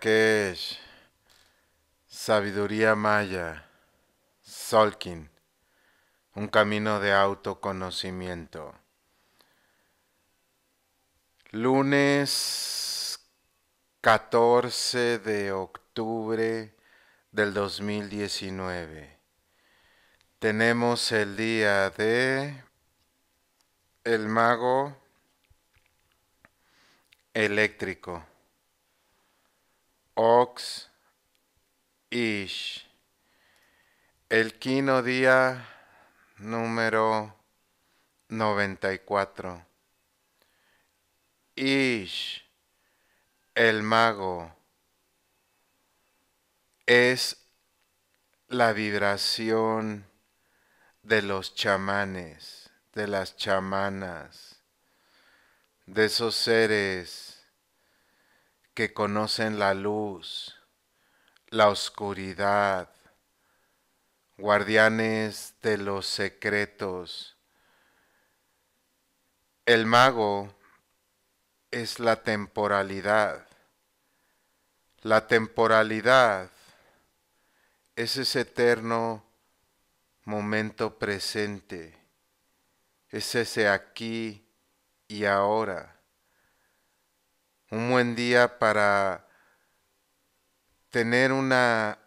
que es Sabiduría Maya, Solkin, un camino de autoconocimiento. Lunes 14 de octubre del 2019. Tenemos el día de el mago eléctrico. Ox Ish. El quino día número 94. Ish, el mago, es la vibración de los chamanes, de las chamanas, de esos seres que conocen la luz, la oscuridad, guardianes de los secretos. El mago es la temporalidad. La temporalidad es ese eterno momento presente, es ese aquí y ahora un buen día para tener una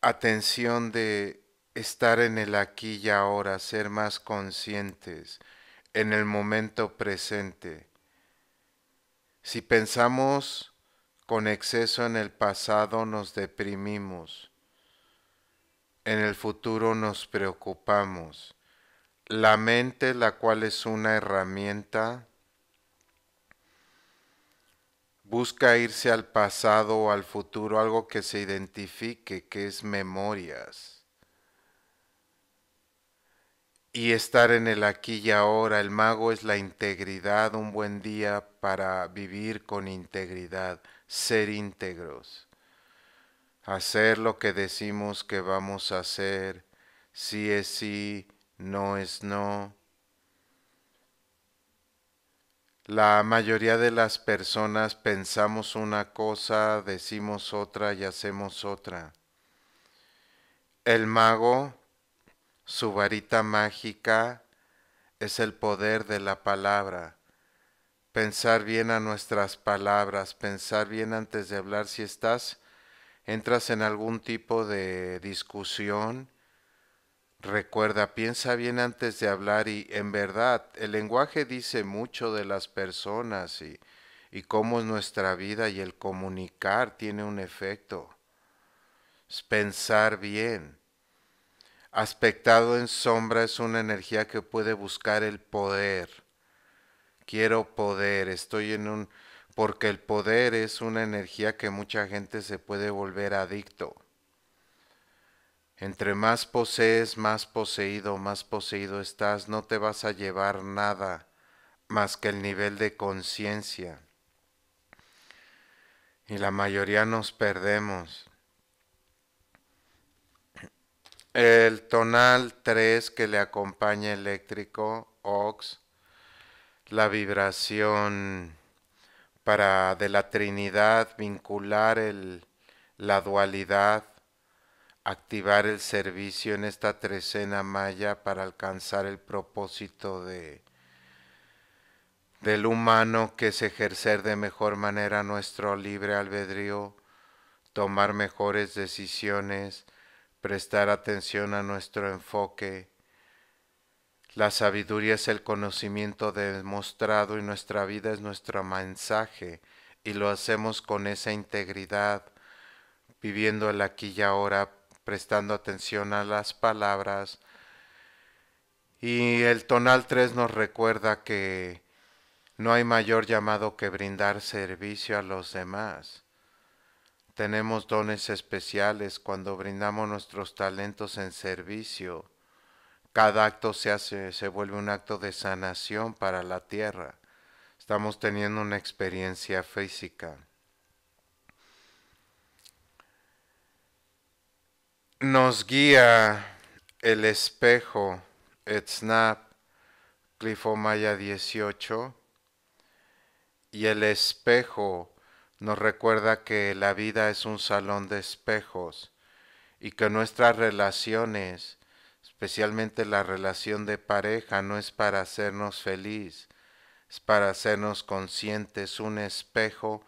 atención de estar en el aquí y ahora, ser más conscientes en el momento presente. Si pensamos con exceso en el pasado nos deprimimos, en el futuro nos preocupamos. La mente, la cual es una herramienta, busca irse al pasado o al futuro, algo que se identifique, que es memorias. Y estar en el aquí y ahora, el mago es la integridad, un buen día para vivir con integridad, ser íntegros, hacer lo que decimos que vamos a hacer, si es sí, no es no la mayoría de las personas pensamos una cosa, decimos otra y hacemos otra. El mago, su varita mágica, es el poder de la palabra. Pensar bien a nuestras palabras, pensar bien antes de hablar si estás, entras en algún tipo de discusión, Recuerda, piensa bien antes de hablar y en verdad el lenguaje dice mucho de las personas y, cómo es nuestra vida y el comunicar tiene un efecto. pensar bien. Aspectado en sombra es una energía que puede buscar el poder. Quiero poder, estoy en un... porque el poder es una energía que mucha gente se puede volver adicto entre más posees, más poseído, más poseído estás, no te vas a llevar nada más que el nivel de conciencia. Y la mayoría nos perdemos. El tonal 3 que le acompaña eléctrico, OX, la vibración para de la Trinidad vincular la dualidad activar el servicio en esta trecena maya para alcanzar el propósito de del humano que es ejercer de mejor manera nuestro libre albedrío, tomar mejores decisiones, prestar atención a nuestro enfoque. La sabiduría es el conocimiento demostrado y nuestra vida es nuestro mensaje y lo hacemos con esa integridad, viviendo el aquí y ahora prestando atención a las palabras. Y el tonal 3 nos recuerda que no hay mayor llamado que brindar servicio a los demás. Tenemos dones especiales cuando brindamos nuestros talentos en servicio. Cada acto se hace, se vuelve un acto de sanación para la tierra. Estamos teniendo una experiencia física. Nos guía el espejo, et Snap, Clifomaya 18. Y el espejo nos recuerda que la vida es un salón de espejos y que nuestras relaciones, especialmente la relación de pareja, no es para hacernos feliz, es para hacernos conscientes, un espejo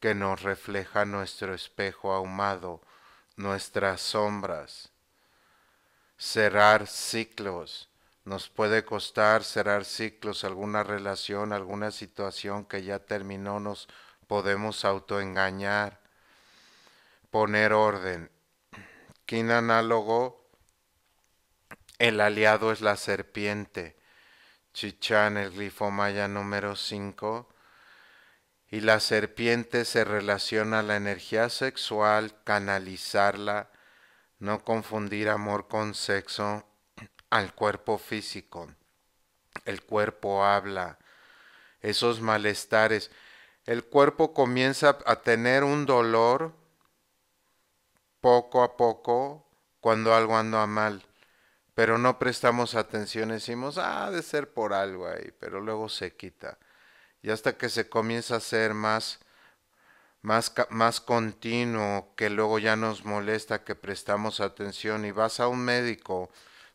que nos refleja nuestro espejo ahumado nuestras sombras. Cerrar ciclos. Nos puede costar cerrar ciclos, alguna relación, alguna situación que ya terminó, nos podemos autoengañar. Poner orden. quién análogo, el aliado es la serpiente. Chichán, el glifo maya número 5 y la serpiente se relaciona a la energía sexual, canalizarla, no confundir amor con sexo al cuerpo físico. El cuerpo habla, esos malestares. El cuerpo comienza a tener un dolor poco a poco cuando algo anda mal, pero no prestamos atención, decimos, ah, de ser por algo ahí, pero luego se quita y hasta que se comienza a ser más, más, más continuo, que luego ya nos molesta que prestamos atención y vas a un médico,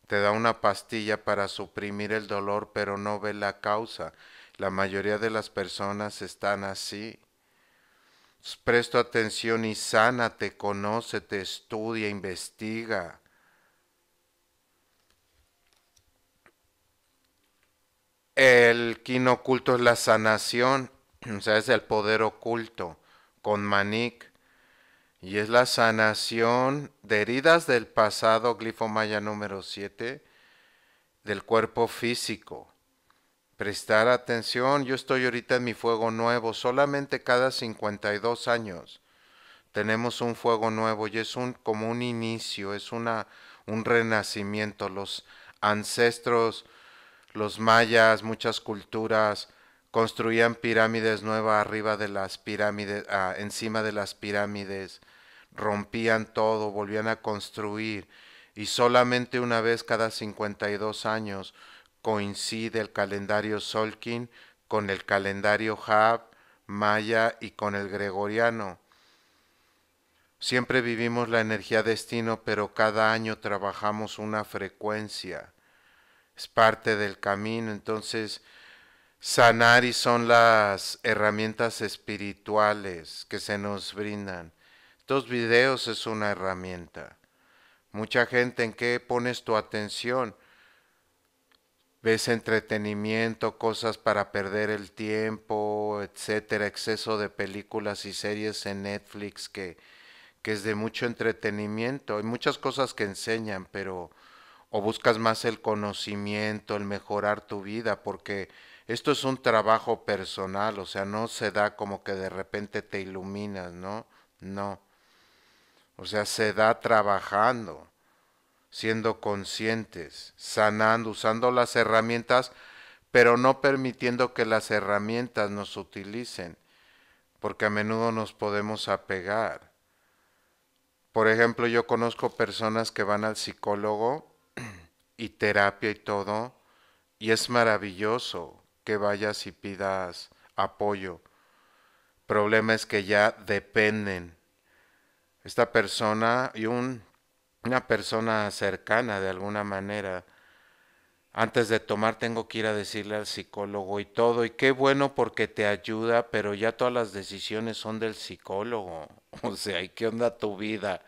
te da una pastilla para suprimir el dolor, pero no ve la causa. La mayoría de las personas están así. Pues, presto atención y sánate, conócete, estudia, investiga. El quino oculto es la sanación, o sea, es el poder oculto con manic Y es la sanación de heridas del pasado, maya número 7, del cuerpo físico. Prestar atención, yo estoy ahorita en mi fuego nuevo, solamente cada 52 años tenemos un fuego nuevo y es un, como un inicio, es una, un renacimiento. Los ancestros los mayas, muchas culturas construían pirámides nuevas arriba de las pirámides, ah, encima de las pirámides, rompían todo, volvían a construir y solamente una vez cada 52 años coincide el calendario Solkin con el calendario Haab, Maya y con el gregoriano. Siempre vivimos la energía destino, pero cada año trabajamos una frecuencia es parte del camino. Entonces, sanar y son las herramientas espirituales que se nos brindan. Estos videos es una herramienta. Mucha gente en qué pones tu atención. Ves entretenimiento, cosas para perder el tiempo, etcétera, exceso de películas y series en Netflix que, que es de mucho entretenimiento. Hay muchas cosas que enseñan, pero o buscas más el conocimiento, el mejorar tu vida, porque esto es un trabajo personal, o sea, no se da como que de repente te iluminas, ¿no? No. O sea, se da trabajando, siendo conscientes, sanando, usando las herramientas, pero no permitiendo que las herramientas nos utilicen, porque a menudo nos podemos apegar. Por ejemplo, yo conozco personas que van al psicólogo y terapia y todo, y es maravilloso que vayas y pidas apoyo. Problemas es que ya dependen. Esta persona y un, una persona cercana de alguna manera, antes de tomar tengo que ir a decirle al psicólogo y todo, y qué bueno porque te ayuda, pero ya todas las decisiones son del psicólogo. O sea, ¿y qué onda tu vida?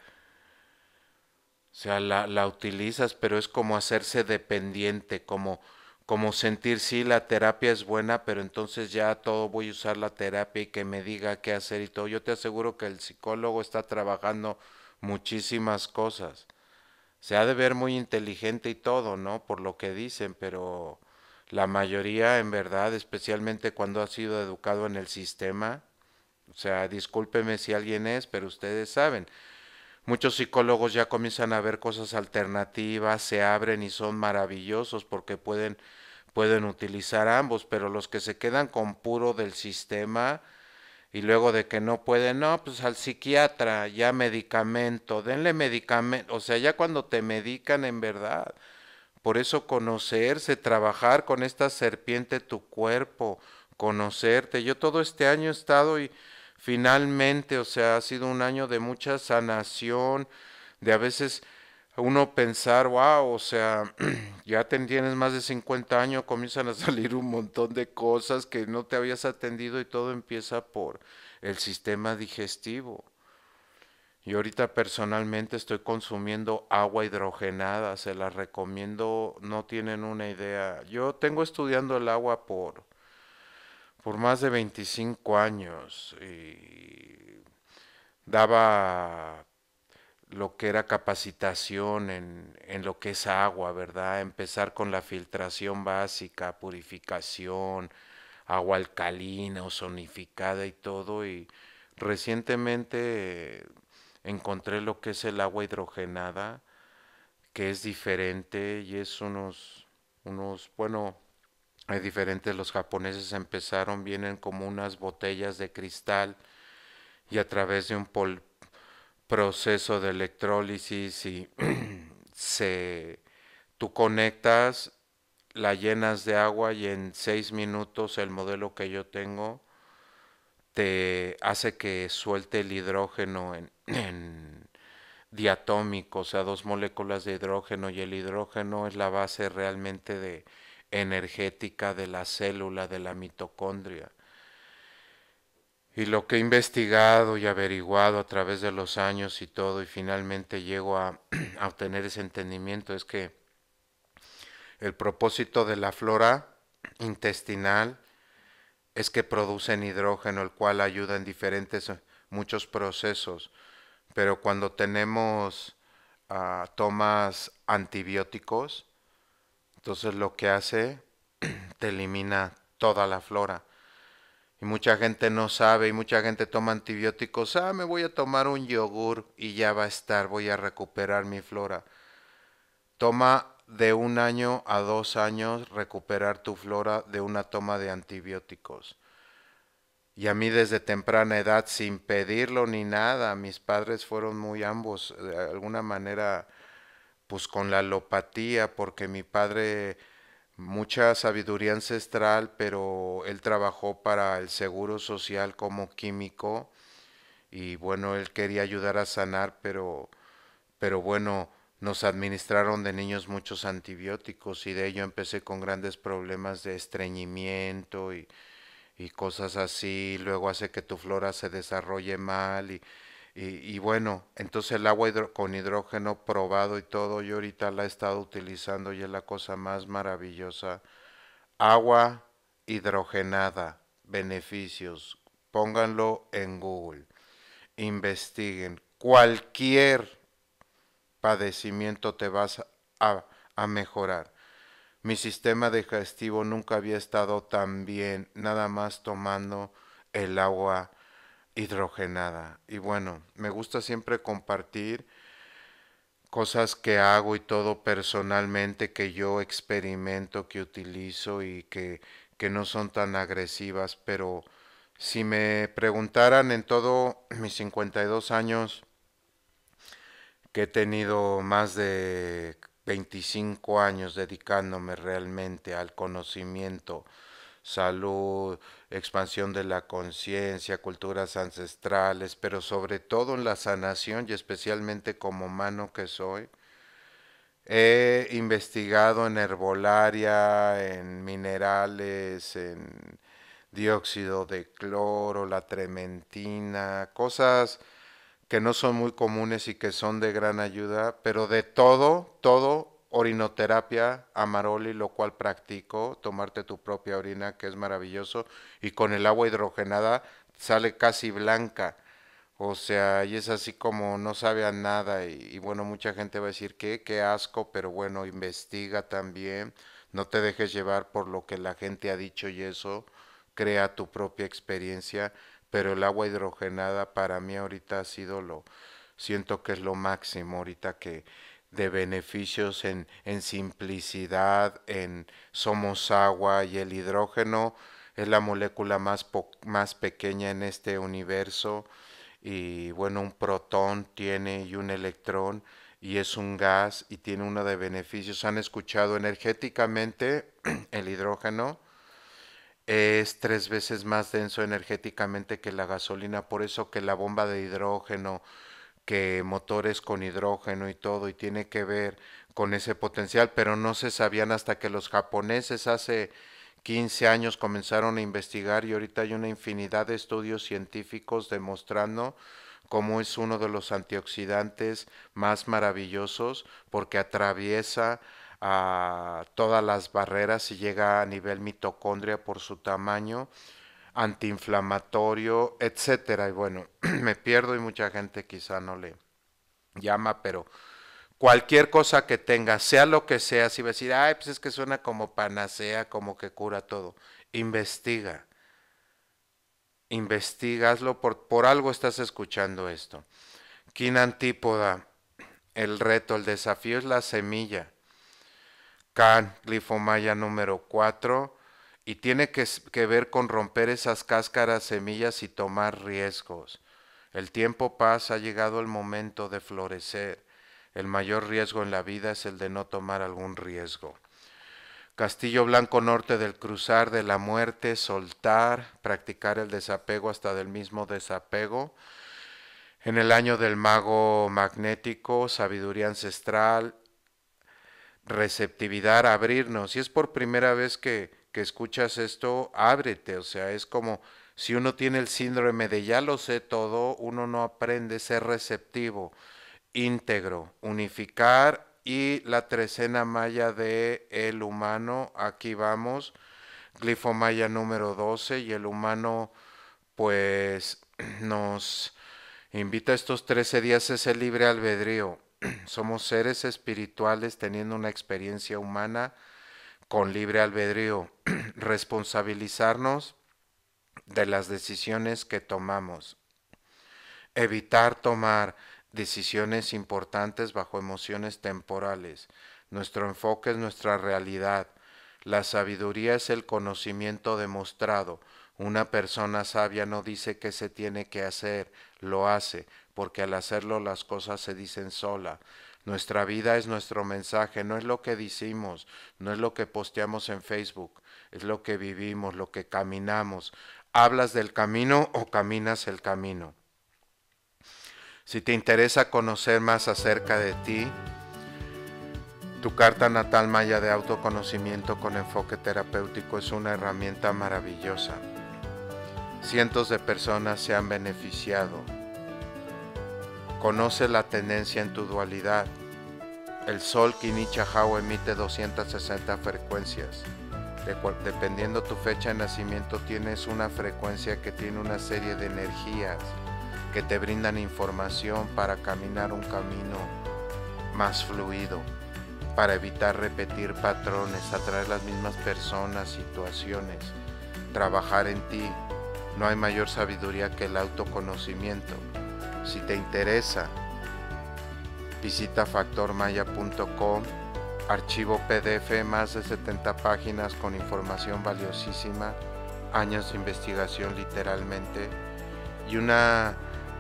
O sea, la, la, utilizas, pero es como hacerse dependiente, como, como sentir, sí, la terapia es buena, pero entonces ya todo voy a usar la terapia y que me diga qué hacer y todo. Yo te aseguro que el psicólogo está trabajando muchísimas cosas. Se ha de ver muy inteligente y todo, ¿no? Por lo que dicen, pero la mayoría, en verdad, especialmente cuando ha sido educado en el sistema, o sea, discúlpeme si alguien es, pero ustedes saben Muchos psicólogos ya comienzan a ver cosas alternativas, se abren y son maravillosos porque pueden, pueden utilizar ambos, pero los que se quedan con puro del sistema y luego de que no pueden, no, pues al psiquiatra, ya medicamento, denle medicamento, o sea, ya cuando te medican en verdad. Por eso conocerse, trabajar con esta serpiente tu cuerpo, conocerte. Yo todo este año he estado y finalmente, o sea, ha sido un año de mucha sanación, de a veces uno pensar, wow, o sea, ya tienes más de 50 años, comienzan a salir un montón de cosas que no te habías atendido y todo empieza por el sistema digestivo. Y ahorita personalmente estoy consumiendo agua hidrogenada, se la recomiendo, no tienen una idea. Yo tengo estudiando el agua por por más de 25 años daba lo que era capacitación en, lo que es agua, ¿verdad? Empezar con la filtración básica, purificación, agua alcalina, ozonificada y todo. Y recientemente encontré lo que es el agua hidrogenada, que es diferente y es unos, unos bueno, hay diferentes, Los japoneses empezaron, vienen como unas botellas de cristal y a través de un proceso de electrólisis y se, tú conectas, la llenas de agua y en seis minutos el modelo que yo tengo te hace que suelte el hidrógeno en diatómico, o sea, dos moléculas de hidrógeno y el hidrógeno es la base realmente de energética de la célula de la mitocondria. Y lo que he investigado y averiguado a través de los años y todo, y finalmente llego a, obtener ese entendimiento, es que el propósito de la flora intestinal es que producen hidrógeno, el cual ayuda en diferentes, eh, muchos procesos. Pero cuando tenemos ah, tomas antibióticos, entonces lo que hace, te elimina toda la flora. Y mucha gente no sabe y mucha gente toma antibióticos. Ah, me voy a tomar un yogur y ya va a estar, voy a recuperar mi flora. Toma de un año a dos años recuperar tu flora de una toma de antibióticos. Y a mí desde temprana edad, sin pedirlo ni nada, mis padres fueron muy ambos, de alguna manera pues con la alopatía, porque mi padre, mucha sabiduría ancestral, pero él trabajó para el Seguro Social como químico y bueno, él quería ayudar a sanar, pero, pero bueno, nos administraron de niños muchos antibióticos y de ello empecé con grandes problemas de estreñimiento y, y cosas así, luego hace que tu flora se desarrolle mal y y, bueno, entonces el agua con hidrógeno probado y todo, yo ahorita la he estado utilizando y es la cosa más maravillosa. Agua hidrogenada, beneficios, pónganlo en Google, investiguen. Cualquier padecimiento te vas a, a mejorar. Mi sistema digestivo nunca había estado tan bien, nada más tomando el agua hidrogenada. Y bueno, me gusta siempre compartir cosas que hago y todo personalmente que yo experimento, que utilizo y que, que no son tan agresivas, pero si me preguntaran en todo mis 52 años que he tenido más de 25 años dedicándome realmente al conocimiento, salud, expansión de la conciencia, culturas ancestrales, pero sobre todo en la sanación y especialmente como humano que soy. He investigado en herbolaria, en minerales, en dióxido de cloro, la trementina, cosas que no son muy comunes y que son de gran ayuda, pero de todo, todo orinoterapia amaroli, lo cual practico, tomarte tu propia orina, que es maravilloso, y con el agua hidrogenada sale casi blanca. O sea, y es así como no sabe a nada y, bueno, mucha gente va a decir que qué asco, pero bueno, investiga también, no te dejes llevar por lo que la gente ha dicho y eso, crea tu propia experiencia, pero el agua hidrogenada para mí ahorita ha sido lo, siento que es lo máximo ahorita que, de beneficios en, en simplicidad, en somos agua y el hidrógeno es la molécula más, más pequeña en este universo y bueno, un protón tiene y un electrón y es un gas y tiene uno de beneficios. Han escuchado energéticamente el hidrógeno es tres veces más denso energéticamente que la gasolina, por eso que la bomba de hidrógeno, que motores con hidrógeno y todo, y tiene que ver con ese potencial, pero no se sabían hasta que los japoneses hace 15 años comenzaron a investigar y ahorita hay una infinidad de estudios científicos demostrando cómo es uno de los antioxidantes más maravillosos porque atraviesa todas las barreras y llega a nivel mitocondria por su tamaño antiinflamatorio, etcétera. Y bueno, me pierdo y mucha gente quizá no le llama, pero cualquier cosa que tenga, sea lo que sea, si va a decir, ay, pues es que suena como panacea, como que cura todo, investiga. investigaslo, por, por algo estás escuchando esto. Quina antípoda, el reto, el desafío es la semilla. Can, glifomaya número 4 y tiene que, ver con romper esas cáscaras, semillas y tomar riesgos. El tiempo pasa, ha llegado el momento de florecer. El mayor riesgo en la vida es el de no tomar algún riesgo. Castillo Blanco Norte del cruzar de la muerte, soltar, practicar el desapego hasta del mismo desapego. En el año del mago magnético, sabiduría ancestral, receptividad, abrirnos. Y es por primera vez que, escuchas esto, ábrete, o sea, es como si uno tiene el síndrome de ya lo sé todo, uno no aprende a ser receptivo, íntegro, unificar y la trecena maya de el humano, aquí vamos, glifo número 12 y el humano pues nos invita a estos 13 días el libre albedrío. Somos seres espirituales teniendo una experiencia humana con libre albedrío, responsabilizarnos de las decisiones que tomamos, evitar tomar decisiones importantes bajo emociones temporales. Nuestro enfoque es nuestra realidad. La sabiduría es el conocimiento demostrado. Una persona sabia no dice qué se tiene que hacer, lo hace, porque al hacerlo las cosas se dicen sola. Nuestra vida es nuestro mensaje, no es lo que decimos, no es lo que posteamos en Facebook, es lo que vivimos, lo que caminamos. ¿Hablas del camino o caminas el camino? Si te interesa conocer más acerca de ti, tu carta natal maya de autoconocimiento con enfoque terapéutico es una herramienta maravillosa. Cientos de personas se han beneficiado Conoce la tendencia en tu dualidad. El sol Hao emite 260 frecuencias. dependiendo tu fecha de nacimiento tienes una frecuencia que tiene una serie de energías que te brindan información para caminar un camino más fluido, para evitar repetir patrones, atraer las mismas personas, situaciones, trabajar en ti. No hay mayor sabiduría que el autoconocimiento. Si te interesa, visita factormaya.com, archivo PDF, más de 70 páginas con información valiosísima, años de investigación literalmente, y una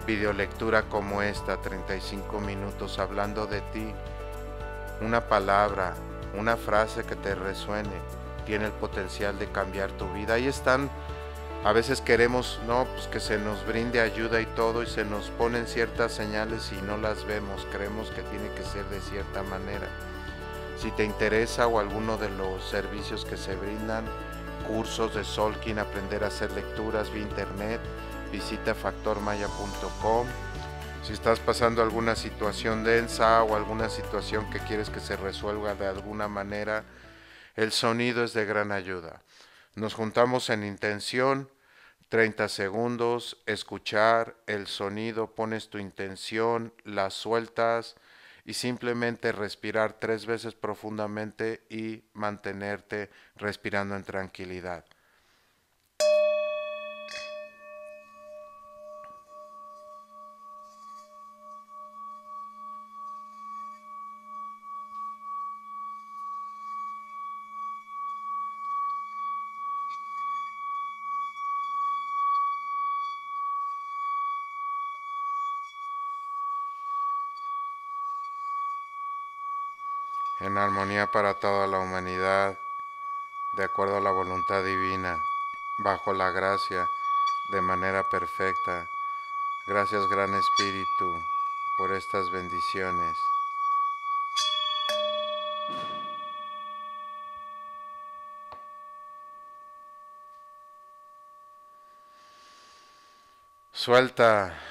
videolectura como esta, 35 minutos hablando de ti, una palabra, una frase que te resuene, tiene el potencial de cambiar tu vida. Ahí están a veces queremos, no, pues que se nos brinde ayuda y todo, y se nos ponen ciertas señales y no las vemos, creemos que tiene que ser de cierta manera. Si te interesa o alguno de los servicios que se brindan, cursos de Solkin, aprender a hacer lecturas vía internet, visita factormaya.com. Si estás pasando alguna situación densa o alguna situación que quieres que se resuelva de alguna manera, el sonido es de gran ayuda. Nos juntamos en intención, 30 segundos, escuchar el sonido, pones tu intención, la sueltas y simplemente respirar tres veces profundamente y mantenerte respirando en tranquilidad. en armonía para toda la humanidad, de acuerdo a la voluntad divina, bajo la gracia, de manera perfecta. Gracias, Gran Espíritu, por estas bendiciones. Suelta